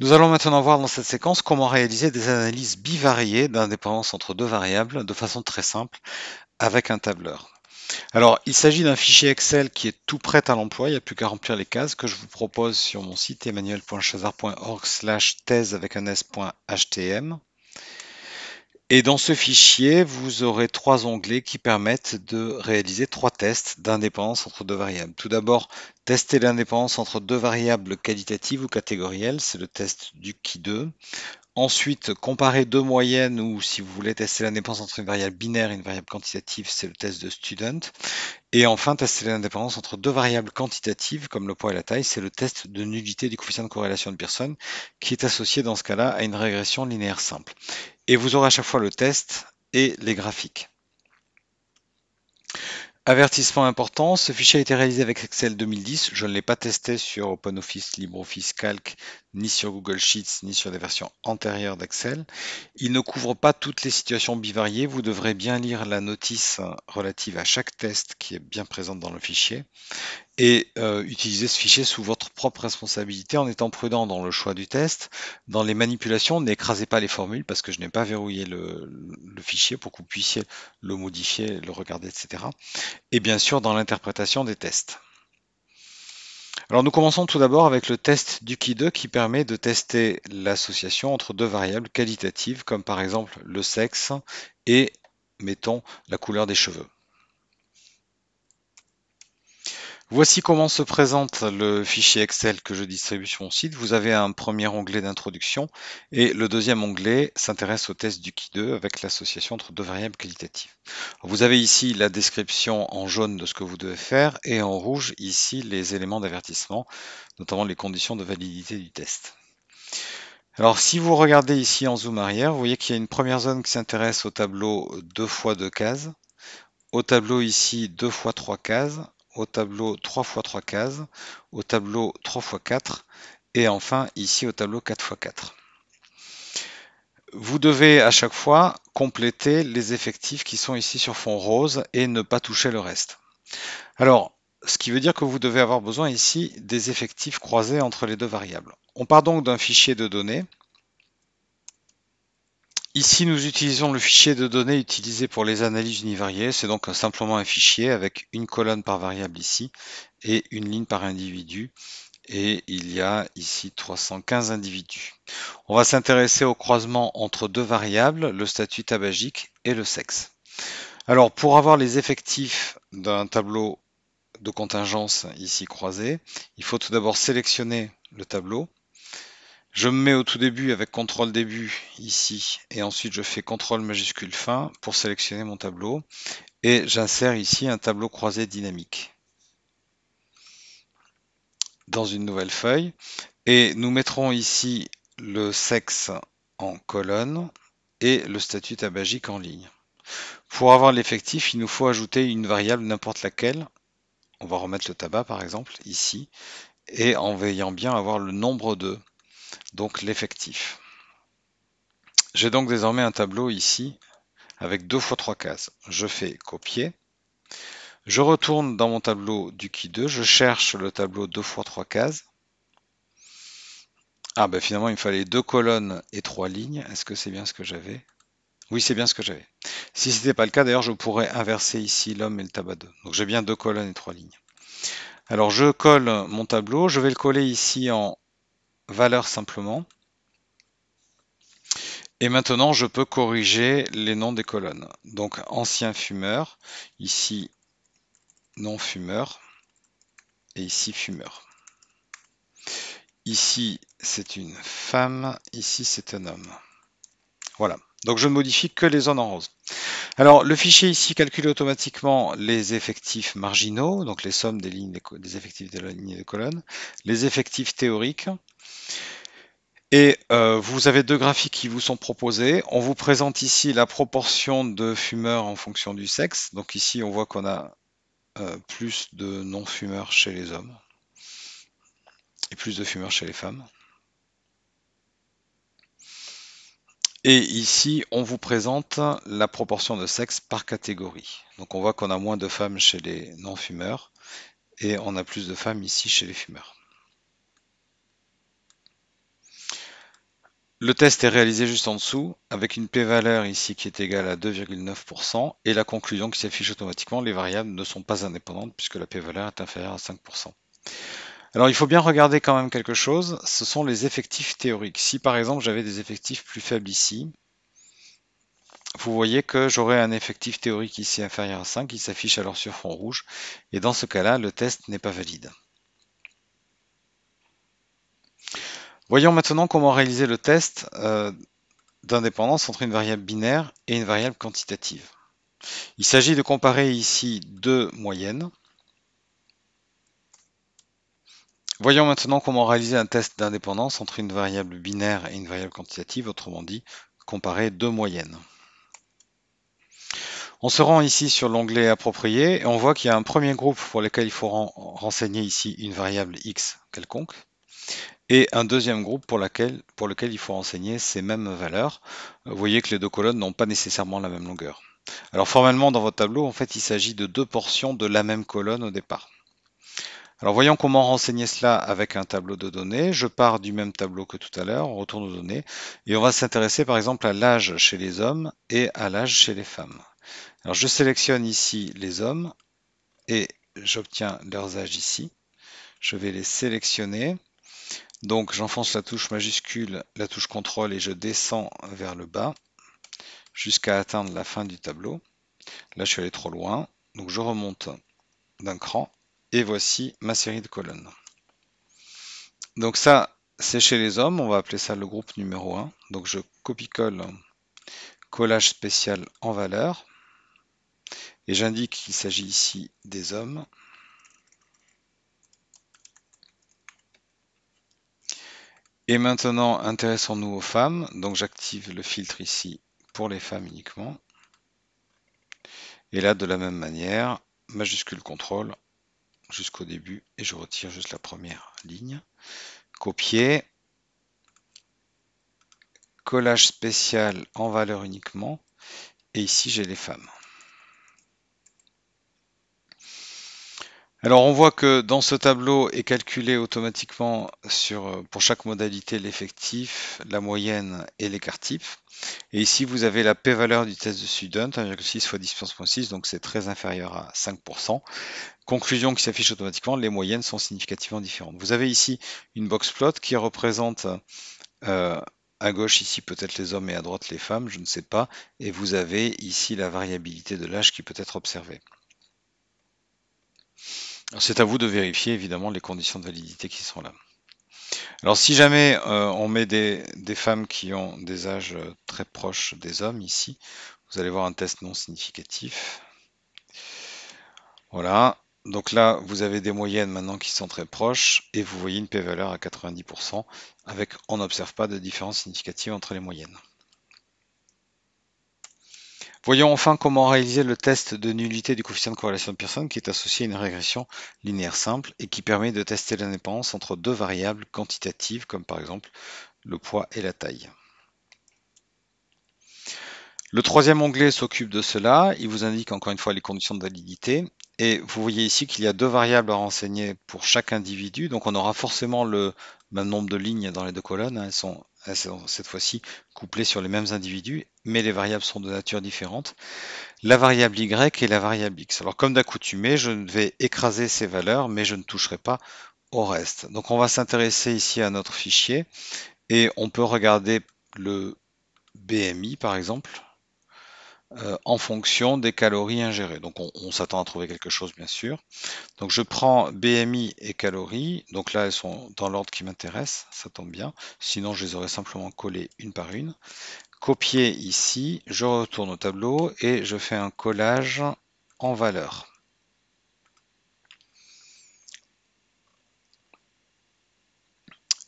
Nous allons maintenant voir dans cette séquence comment réaliser des analyses bivariées d'indépendance entre deux variables de façon très simple avec un tableur. Alors, il s'agit d'un fichier Excel qui est tout prêt à l'emploi, il n'y a plus qu'à remplir les cases que je vous propose sur mon site emmanuel.chazard.org slash thèse avec un s.htm. Et dans ce fichier, vous aurez trois onglets qui permettent de réaliser trois tests d'indépendance entre deux variables. Tout d'abord, tester l'indépendance entre deux variables qualitatives ou catégorielles, c'est le test du qui 2. Ensuite, comparer deux moyennes ou si vous voulez tester l'indépendance entre une variable binaire et une variable quantitative, c'est le test de student. Et enfin, tester l'indépendance entre deux variables quantitatives comme le poids et la taille, c'est le test de nullité du coefficient de corrélation de Pearson qui est associé dans ce cas-là à une régression linéaire simple. Et vous aurez à chaque fois le test et les graphiques. Avertissement important, ce fichier a été réalisé avec Excel 2010. Je ne l'ai pas testé sur OpenOffice, LibreOffice, Calc, ni sur Google Sheets, ni sur des versions antérieures d'Excel. Il ne couvre pas toutes les situations bivariées. Vous devrez bien lire la notice relative à chaque test qui est bien présente dans le fichier et euh, utilisez ce fichier sous votre propre responsabilité en étant prudent dans le choix du test. Dans les manipulations, n'écrasez pas les formules parce que je n'ai pas verrouillé le, fichier pour que vous puissiez le modifier, le regarder, etc. Et bien sûr, dans l'interprétation des tests. Alors nous commençons tout d'abord avec le test du Key 2 qui permet de tester l'association entre deux variables qualitatives comme par exemple le sexe et, mettons, la couleur des cheveux. Voici comment se présente le fichier Excel que je distribue sur mon site. Vous avez un premier onglet d'introduction et le deuxième onglet s'intéresse au test du qi 2 avec l'association entre deux variables qualitatives. Vous avez ici la description en jaune de ce que vous devez faire et en rouge ici les éléments d'avertissement, notamment les conditions de validité du test. Alors si vous regardez ici en zoom arrière, vous voyez qu'il y a une première zone qui s'intéresse au tableau 2 x 2 cases, au tableau ici 2 x 3 cases, au tableau 3 x 3 cases, au tableau 3 x 4 et enfin ici au tableau 4 x 4. Vous devez à chaque fois compléter les effectifs qui sont ici sur fond rose et ne pas toucher le reste. Alors, ce qui veut dire que vous devez avoir besoin ici des effectifs croisés entre les deux variables. On part donc d'un fichier de données Ici, nous utilisons le fichier de données utilisé pour les analyses univariées. C'est donc simplement un fichier avec une colonne par variable ici et une ligne par individu. Et il y a ici 315 individus. On va s'intéresser au croisement entre deux variables, le statut tabagique et le sexe. Alors, pour avoir les effectifs d'un tableau de contingence ici croisé, il faut tout d'abord sélectionner le tableau je me mets au tout début avec CTRL début ici et ensuite je fais CTRL majuscule fin pour sélectionner mon tableau et j'insère ici un tableau croisé dynamique dans une nouvelle feuille et nous mettrons ici le sexe en colonne et le statut tabagique en ligne. Pour avoir l'effectif, il nous faut ajouter une variable n'importe laquelle. On va remettre le tabac par exemple ici et en veillant bien à avoir le nombre de donc l'effectif. J'ai donc désormais un tableau ici avec deux fois trois cases. Je fais copier. Je retourne dans mon tableau du qui 2, je cherche le tableau deux fois trois cases. Ah ben finalement il me fallait deux colonnes et trois lignes. Est-ce que c'est bien ce que j'avais Oui c'est bien ce que j'avais. Si ce n'était pas le cas d'ailleurs je pourrais inverser ici l'homme et le tabac 2. Donc j'ai bien deux colonnes et trois lignes. Alors je colle mon tableau, je vais le coller ici en valeur simplement. Et maintenant, je peux corriger les noms des colonnes. Donc, ancien fumeur, ici non fumeur, et ici fumeur. Ici, c'est une femme, ici, c'est un homme. Voilà. Donc, je ne modifie que les zones en rose. Alors, le fichier ici calcule automatiquement les effectifs marginaux, donc les sommes des, lignes, des effectifs de la ligne et de colonne, les effectifs théoriques. Et euh, vous avez deux graphiques qui vous sont proposés. On vous présente ici la proportion de fumeurs en fonction du sexe. Donc ici, on voit qu'on a euh, plus de non-fumeurs chez les hommes et plus de fumeurs chez les femmes. Et ici, on vous présente la proportion de sexe par catégorie. Donc on voit qu'on a moins de femmes chez les non-fumeurs et on a plus de femmes ici chez les fumeurs. Le test est réalisé juste en dessous avec une p-valeur ici qui est égale à 2,9% et la conclusion qui s'affiche automatiquement, les variables ne sont pas indépendantes puisque la p-valeur est inférieure à 5%. Alors il faut bien regarder quand même quelque chose, ce sont les effectifs théoriques. Si par exemple j'avais des effectifs plus faibles ici, vous voyez que j'aurais un effectif théorique ici inférieur à 5 qui s'affiche alors sur fond rouge, et dans ce cas-là, le test n'est pas valide. Voyons maintenant comment réaliser le test euh, d'indépendance entre une variable binaire et une variable quantitative. Il s'agit de comparer ici deux moyennes, Voyons maintenant comment réaliser un test d'indépendance entre une variable binaire et une variable quantitative, autrement dit, comparer deux moyennes. On se rend ici sur l'onglet approprié et on voit qu'il y a un premier groupe pour lequel il faut renseigner ici une variable x quelconque et un deuxième groupe pour, pour lequel il faut renseigner ces mêmes valeurs. Vous voyez que les deux colonnes n'ont pas nécessairement la même longueur. Alors formellement dans votre tableau, en fait, il s'agit de deux portions de la même colonne au départ. Alors voyons comment renseigner cela avec un tableau de données. Je pars du même tableau que tout à l'heure, on retourne aux données, et on va s'intéresser par exemple à l'âge chez les hommes et à l'âge chez les femmes. Alors je sélectionne ici les hommes et j'obtiens leurs âges ici. Je vais les sélectionner. Donc j'enfonce la touche majuscule, la touche contrôle et je descends vers le bas jusqu'à atteindre la fin du tableau. Là je suis allé trop loin, donc je remonte d'un cran et voici ma série de colonnes. Donc ça, c'est chez les hommes, on va appeler ça le groupe numéro 1. Donc je copie-colle collage spécial en valeur. Et j'indique qu'il s'agit ici des hommes. Et maintenant, intéressons-nous aux femmes. Donc j'active le filtre ici pour les femmes uniquement. Et là, de la même manière, majuscule contrôle, jusqu'au début et je retire juste la première ligne. Copier. Collage spécial en valeur uniquement. Et ici, j'ai les femmes. Alors on voit que dans ce tableau est calculé automatiquement sur, euh, pour chaque modalité l'effectif, la moyenne et l'écart type. Et ici vous avez la p-valeur du test de Student, 1,6 fois 10.6, donc c'est très inférieur à 5%. Conclusion qui s'affiche automatiquement, les moyennes sont significativement différentes. Vous avez ici une box plot qui représente euh, à gauche ici peut-être les hommes et à droite les femmes, je ne sais pas, et vous avez ici la variabilité de l'âge qui peut être observée. C'est à vous de vérifier évidemment les conditions de validité qui sont là. Alors si jamais euh, on met des, des, femmes qui ont des âges euh, très proches des hommes ici, vous allez voir un test non significatif. Voilà, donc là vous avez des moyennes maintenant qui sont très proches et vous voyez une p-valeur à 90% avec on n'observe pas de différence significative entre les moyennes. Voyons enfin comment réaliser le test de nullité du coefficient de corrélation de Pearson qui est associé à une régression linéaire simple et qui permet de tester l'indépendance entre deux variables quantitatives comme par exemple le poids et la taille. Le troisième onglet s'occupe de cela, il vous indique encore une fois les conditions de validité et vous voyez ici qu'il y a deux variables à renseigner pour chaque individu, donc on aura forcément le même nombre de lignes dans les deux colonnes, hein. elles sont cette fois-ci couplé sur les mêmes individus, mais les variables sont de nature différente, la variable y et la variable x. Alors comme d'accoutumé, je vais écraser ces valeurs, mais je ne toucherai pas au reste. Donc on va s'intéresser ici à notre fichier, et on peut regarder le BMI par exemple, euh, en fonction des calories ingérées. Donc on, s'attend à trouver quelque chose bien sûr. Donc je prends BMI et calories. Donc là elles sont dans l'ordre qui m'intéresse, ça tombe bien. Sinon je les aurais simplement collées une par une. Copier ici, je retourne au tableau et je fais un collage en valeur.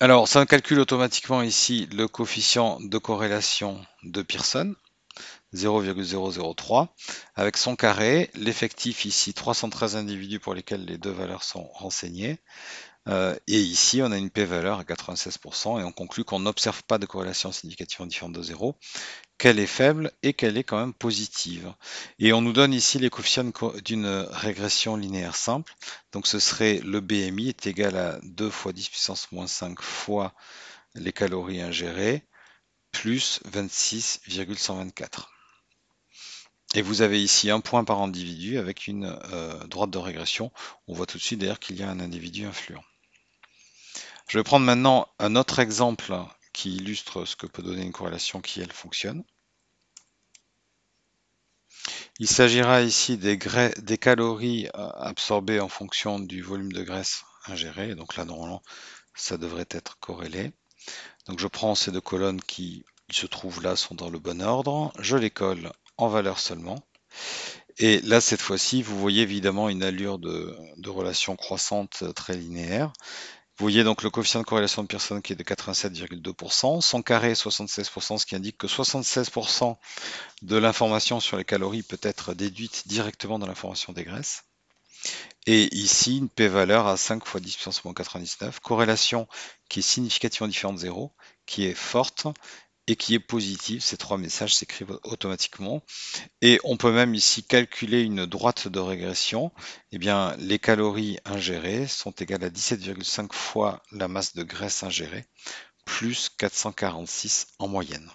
Alors, ça calcule automatiquement ici le coefficient de corrélation de Pearson. 0,003. Avec son carré, l'effectif ici 313 individus pour lesquels les deux valeurs sont renseignées. Euh, et ici, on a une p-valeur à 96% et on conclut qu'on n'observe pas de corrélation significative différente de 0, qu'elle est faible et qu'elle est quand même positive. Et on nous donne ici les coefficients d'une régression linéaire simple. Donc ce serait le BMI est égal à 2 fois 10 puissance moins 5 fois les calories ingérées plus 26,124. Et vous avez ici un point par individu avec une euh, droite de régression. On voit tout de suite d'ailleurs qu'il y a un individu influent. Je vais prendre maintenant un autre exemple qui illustre ce que peut donner une corrélation qui, elle, fonctionne. Il s'agira ici des, des, calories euh, absorbées en fonction du volume de graisse ingéré. Donc là, normalement, ça devrait être corrélé. Donc je prends ces deux colonnes qui se trouvent là, sont dans le bon ordre. Je les colle en valeur seulement. Et là, cette fois-ci, vous voyez évidemment une allure de, relation croissante euh, très linéaire. Vous voyez donc le coefficient de corrélation de Pearson qui est de 87,2%, son carré 76%, ce qui indique que 76% de l'information sur les calories peut être déduite directement dans l'information des graisses. Et ici, une p-valeur à 5 fois 10 puissance moins 99, corrélation qui est significativement différente de 0, qui est forte et qui est positive. Ces trois messages s'écrivent automatiquement. Et on peut même ici calculer une droite de régression. Eh bien, les calories ingérées sont égales à 17,5 fois la masse de graisse ingérée, plus 446 en moyenne.